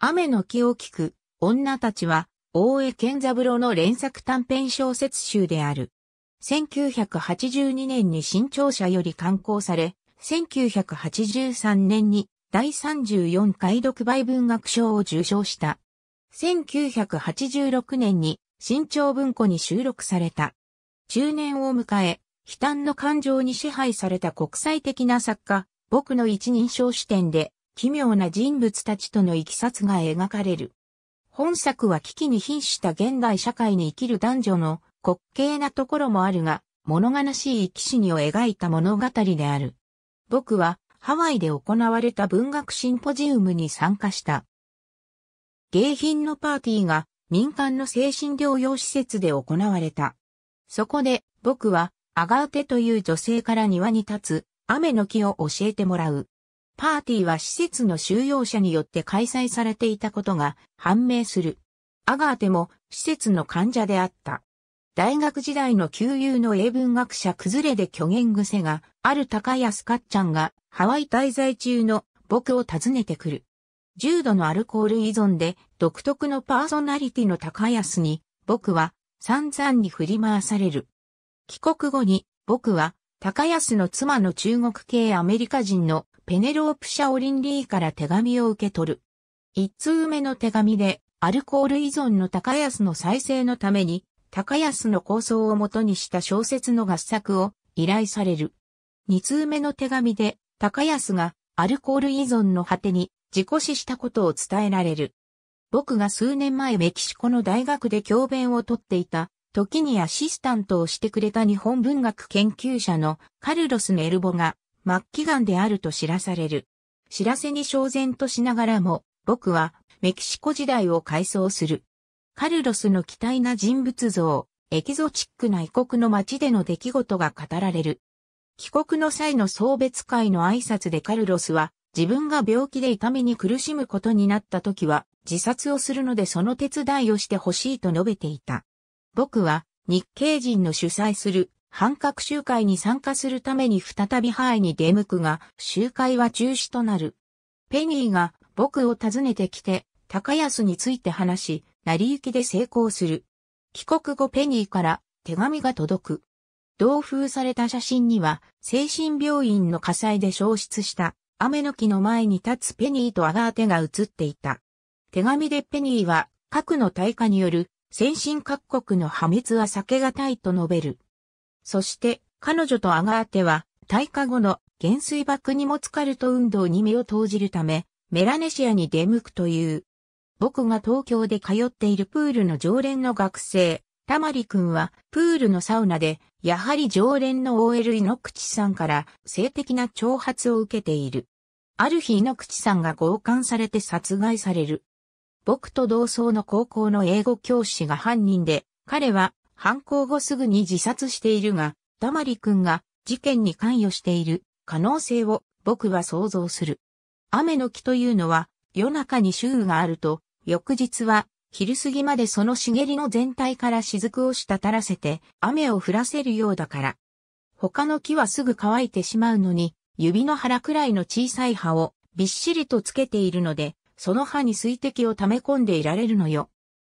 雨の木を聞く、女たちは、大江健三郎の連作短編小説集である。1982年に新潮社より刊行され、1983年に第34回読売文学賞を受賞した。1986年に新潮文庫に収録された。中年を迎え、悲嘆の感情に支配された国際的な作家、僕の一人称視点で奇妙な人物たちとのいきさつが描かれる。本作は危機に瀕した現代社会に生きる男女の滑稽なところもあるが、物悲しい生き死にを描いた物語である。僕はハワイで行われた文学シンポジウムに参加した。迎賓のパーティーが民間の精神療養施設で行われた。そこで僕はアガーテという女性から庭に立つ雨の木を教えてもらう。パーティーは施設の収容者によって開催されていたことが判明する。アガーテも施設の患者であった。大学時代の旧友の英文学者崩れで虚言癖がある高安かっちゃんがハワイ滞在中の僕を訪ねてくる。重度のアルコール依存で独特のパーソナリティの高安に僕は散々に振り回される。帰国後に僕は高安の妻の中国系アメリカ人のペネロープ社オリンリーから手紙を受け取る。一通目の手紙で、アルコール依存の高安の再生のために、高安の構想をもとにした小説の合作を依頼される。二通目の手紙で、高安がアルコール依存の果てに自己死したことを伝えられる。僕が数年前メキシコの大学で教鞭をとっていた、時にアシスタントをしてくれた日本文学研究者のカルロス・ネルボが末期癌であると知らされる。知らせに焦然としながらも、僕はメキシコ時代を回想する。カルロスの期待な人物像、エキゾチックな異国の街での出来事が語られる。帰国の際の送別会の挨拶でカルロスは、自分が病気で痛みに苦しむことになった時は、自殺をするのでその手伝いをしてほしいと述べていた。僕は、日系人の主催する反核集会に参加するために再びハイに出向くが、集会は中止となる。ペニーが僕を訪ねてきて、高安について話し、成り行きで成功する。帰国後ペニーから手紙が届く。同封された写真には、精神病院の火災で消失した雨の木の前に立つペニーとアガーテが写っていた。手紙でペニーは核の大火による先進各国の破滅は避けがたいと述べる。そして、彼女とアガーテは、退化後の減水爆荷物カルト運動に身を投じるため、メラネシアに出向くという。僕が東京で通っているプールの常連の学生、たまりくんは、プールのサウナで、やはり常連の OL 井ノ口さんから、性的な挑発を受けている。ある日井ノ口さんが強姦されて殺害される。僕と同窓の高校の英語教師が犯人で、彼は犯行後すぐに自殺しているが、まりくんが事件に関与している可能性を僕は想像する。雨の木というのは夜中に周囲があると、翌日は昼過ぎまでその茂りの全体から雫を滴らせて雨を降らせるようだから。他の木はすぐ乾いてしまうのに、指の腹くらいの小さい葉をびっしりとつけているので、その葉に水滴を溜め込んでいられるのよ。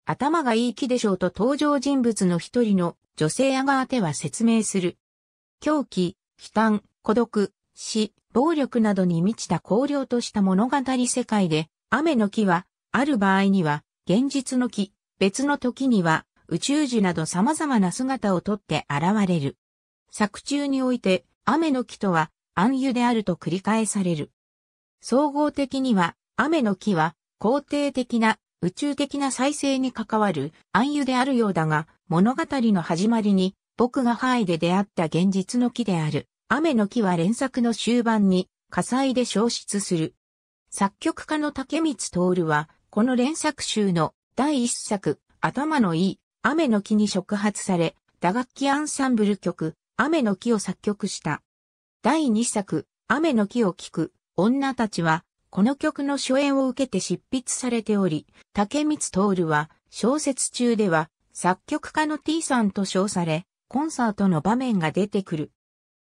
頭がいい木でしょうと登場人物の一人の女性アガーテは説明する。狂気、悲嘆、孤独、死、暴力などに満ちた荒涼とした物語世界で、雨の木は、ある場合には、現実の木、別の時には、宇宙樹など様々な姿をとって現れる。作中において、雨の木とは、暗湯であると繰り返される。総合的には、雨の木は、肯定的な宇宙的な再生に関わる暗喩であるようだが、物語の始まりに、僕がハイで出会った現実の木である、雨の木は連作の終盤に、火災で消失する。作曲家の竹光徹は、この連作集の第一作、頭のいい、雨の木に触発され、打楽器アンサンブル曲、雨の木を作曲した。第二作、雨の木を聴く、女たちは、この曲の初演を受けて執筆されており、竹光徹は小説中では作曲家の T さんと称され、コンサートの場面が出てくる。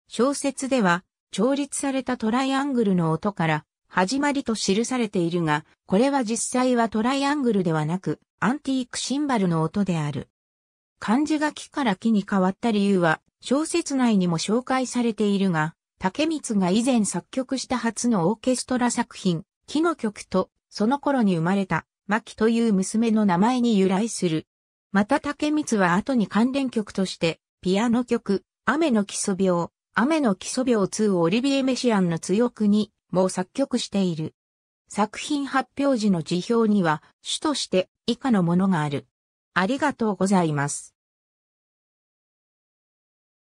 小説では、調律されたトライアングルの音から、始まりと記されているが、これは実際はトライアングルではなく、アンティークシンバルの音である。漢字が木から木に変わった理由は、小説内にも紹介されているが、竹光が以前作曲した初のオーケストラ作品、木の曲と、その頃に生まれた、牧という娘の名前に由来する。また竹光は後に関連曲として、ピアノ曲、雨の基礎病、雨の基礎病2をオリビエ・メシアンの強くにもう作曲している。作品発表時の辞表には主として以下のものがある。ありがとうございます。